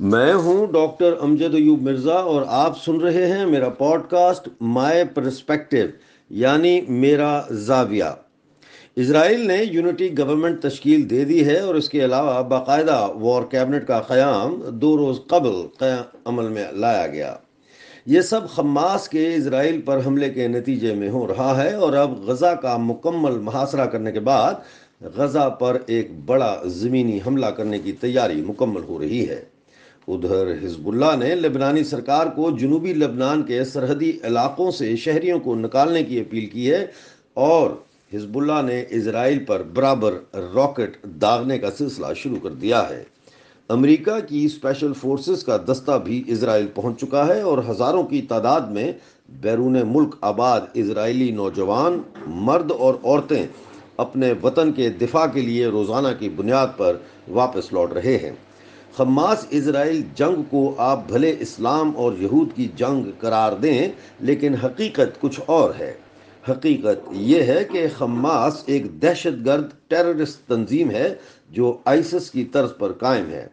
मैं हूं डॉक्टर अमजद अयूब मिर्ज़ा और आप सुन रहे हैं मेरा पॉडकास्ट माय परस्पेक्टिव यानी मेरा जाविया इसराइल ने यूनिटी गवर्नमेंट तश्कील दे दी है और इसके अलावा बाकायदा वॉर कैबिनेट का क़्याम दो रोज़ कबल अमल में लाया गया ये सब खमास के इसराइल पर हमले के नतीजे में हो रहा है और अब गज़ा का मुकम्मल मुहासरा करने के बाद गज़ा पर एक बड़ा ज़मीनी हमला करने की तैयारी मुकम्मल हो रही है उधर हिजबुल्ला ने लेबनानी सरकार को जनूबी लेबनान के सरहदी इलाकों से शहरियों को निकालने की अपील की है और हिजबुल्ला ने इसराइल पर बराबर रॉकेट दागने का सिलसिला शुरू कर दिया है अमेरिका की स्पेशल फोर्सेस का दस्ता भी इसराइल पहुंच चुका है और हज़ारों की तादाद में बैरून मुल्क आबाद इसराइली नौजवान मर्द और औरतें अपने वतन के दिफा के लिए रोज़ाना की बुनियाद पर वापस लौट रहे हैं हमास इसराइल जंग को आप भले इस्लाम और यहूद की जंग करार दें लेकिन हकीकत कुछ और है हकीकत यह है कि हमास एक दहशत गर्द टेररिस्ट तंजीम है जो आइसिस की तर्ज पर कायम है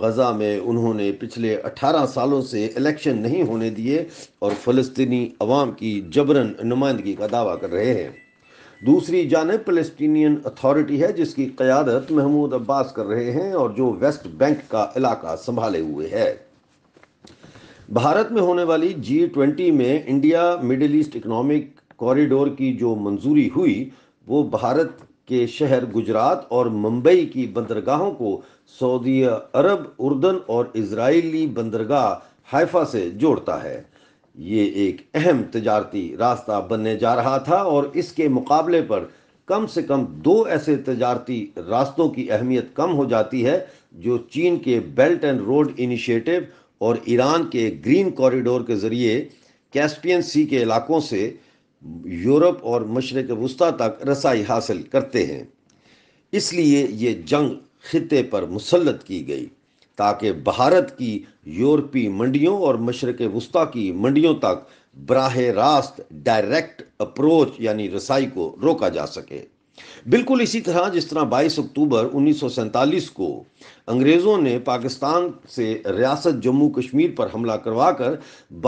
गज़ा में उन्होंने पिछले 18 सालों से इलेक्शन नहीं होने दिए और फ़लस्तनी अवाम की जबरन नुमाइंदगी का दावा कर रहे हैं दूसरी जानब फलस्तनी अथॉरिटी है जिसकी क़्यादत महमूद अब्बास कर रहे हैं और जो वेस्ट बैंक का इलाका संभाले हुए है भारत में होने वाली जी ट्वेंटी में India Middle East economic corridor की जो मंजूरी हुई वो भारत के शहर गुजरात और मुंबई की बंदरगाहों को सऊदी अरब उर्दन और इसराइली बंदरगाह हाइफा से जोड़ता है ये एक अहम तजारती रास्ता बनने जा रहा था और इसके मुकाबले पर कम से कम दो ऐसे तजारती रास्तों की अहमियत कम हो जाती है जो चीन के बेल्ट एंड रोड इनिशिएटिव और ईरान के ग्रीन कॉरिडोर के ज़रिए कैस्पियन सी के इलाकों से यूरोप और मशरक़ वस्ती तक रसाई हासिल करते हैं इसलिए ये जंग खत्े पर मुसलत की गई ताकि भारत की यूरोपीय मंडियों और मशरक़ वस्ती की मंडियों तक बराह रास्त डायरेक्ट अप्रोच यानी रसाई को रोका जा सके बिल्कुल इसी तरह जिस तरह 22 अक्टूबर उन्नीस को अंग्रेज़ों ने पाकिस्तान से रियासत जम्मू कश्मीर पर हमला करवाकर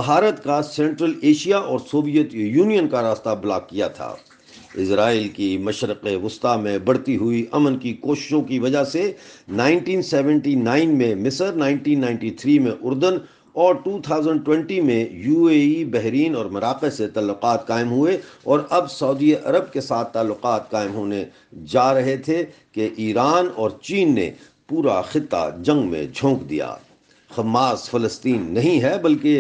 भारत का सेंट्रल एशिया और सोवियत यूनियन का रास्ता ब्लॉक किया था इसराइल की मशरक़ वस्ती में बढ़ती हुई अमन की कोशिशों की वजह से 1979 में मिस्र 1993 में उर्दन और 2020 में यूएई, बहरीन और मराक़ से तल्लक़ कायम हुए और अब सऊदी अरब के साथ तल्लक कायम होने जा रहे थे कि ईरान और चीन ने पूरा खत् जंग में झोंक दिया हमास फ़लस्तीन नहीं है बल्कि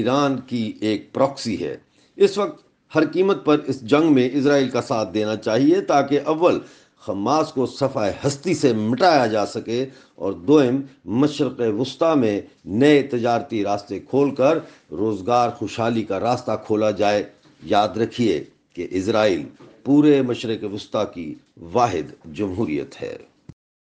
ईरान की एक प्रॉक्सी है इस वक्त हर कीमत पर इस जंग में इसराइल का साथ देना चाहिए ताकि अव्वल खमास को सफ़ा हस्ती से मिटाया जा सके और दोम मशरक़ वस्ती में नए तजारती रास्ते खोल कर रोज़गार खुशहाली का रास्ता खोला जाए याद रखिए कि इसराइल पूरे मशरक़ वस्ती की वाद जमहूरीत है